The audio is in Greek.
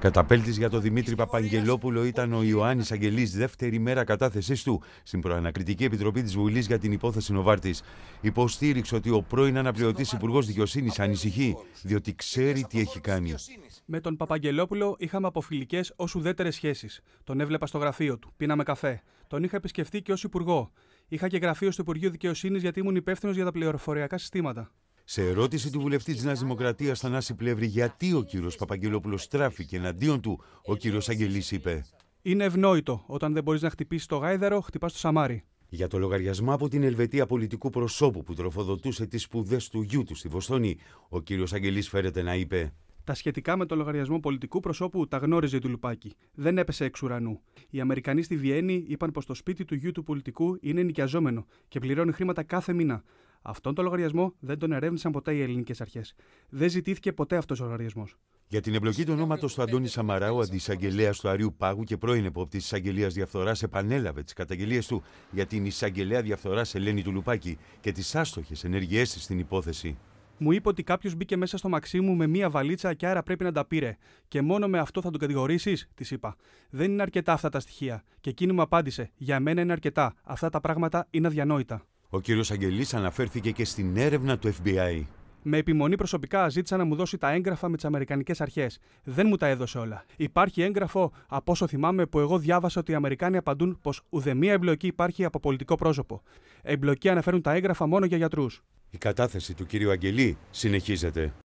Καταπέλτης για τον Δημήτρη Παπαγγελόπουλο ήταν ο Ιωάννης Αγγελής, δεύτερη μέρα κατάθεσής του στην Προανακριτική Επιτροπή της Βουλής για την υπόθεση Νοβάρτης. Υποστήριξε ότι ο πρώην αναπληρωτής Υπουργός Δικαιοσύνης ανησυχεί, διότι ξέρει τι έχει κάνει. Με τον Παπαγγελόπουλο είχαμε αποφιλικέ ως ουδέτερες σχέσεις. Τον έβλεπα στο γραφείο του, πίναμε καφέ. Τον είχα επισκεφτεί και ως Υπουργό. Είχα και γραφείο στο Υπουργείο Δικαιοσύνης γιατί ήμουν υπεύθυνος για τα πληροφοριακά συστήματα. Σε ερώτηση του βουλευτή της Νέας Δημοκρατίας Θανάση Πλεύρη, γιατί ο κύριος Παπαγγελόπουλος στράφηκε εναντίον του, ο κύριος Αγγελής είπε. Είναι ευνόητο. Όταν δεν μπορείς να χτυπήσεις το γάιδαρο, χτυπάς το σαμάρι. Για το λογαριασμό από την Ελβετία πολιτικού προσώπου που τροφοδοτούσε τις σπουδές του γιού του στη Βοστόνη, ο κύριος Αγγελής φέρεται να είπε. Τα σχετικά με το λογαριασμό πολιτικού προσώπου τα γνώριζε του Λουπάκη. Δεν έπεσε εξ ουρανού. Οι Αμερικανοί στη Βιέννη είπαν πως το σπίτι του γιού του πολιτικού είναι νοικιαζόμενο και πληρώνει χρήματα κάθε μήνα. Αυτόν τον λογαριασμό δεν τον ερεύνησαν ποτέ οι ελληνικές αρχές. Δεν ζητήθηκε ποτέ αυτός ο λογαριασμός. Για την εμπλοκή του ονόματος του Αντώνη Σαμαρά, ο αντισαγγελέας του Αριού Πάγου και πρώην επόπτης της Αγγελίας Διαφθοράς, επανέλαβε τις καταγγελίες του για την εισαγγελέα διαφθοράς Ελένη του Λουπάκη και τις άστοχες ενεργειές της στην υπόθεση. Μου είπε ότι κάποιος μπήκε μέσα στο μαξί μου με μία βαλίτσα και άρα πρέπει να τα πήρε. Και μόνο με αυτό θα τον κατηγορήσεις, της είπα. Δεν είναι αρκετά αυτά τα στοιχεία. Και εκείνη μου απάντησε: Για μένα είναι αρκετά. Αυτά τα πράγματα είναι αδιανόητα. Ο κύριος Αγγελής αναφέρθηκε και στην έρευνα του FBI. Με επιμονή προσωπικά ζήτησα να μου δώσει τα έγγραφα με τις Αμερικανικές Αρχές. Δεν μου τα έδωσε όλα. Υπάρχει έγγραφο, από όσο θυμάμαι, που εγώ διάβασα ότι οι Αμερικάνοι απαντούν πως ουδέμια εμπλοκή υπάρχει από πολιτικό πρόσωπο. Εμπλοκή αναφέρουν τα έγγραφα μόνο για γιατρούς. Η κατάθεση του κύριου Αγγελή συνεχίζεται.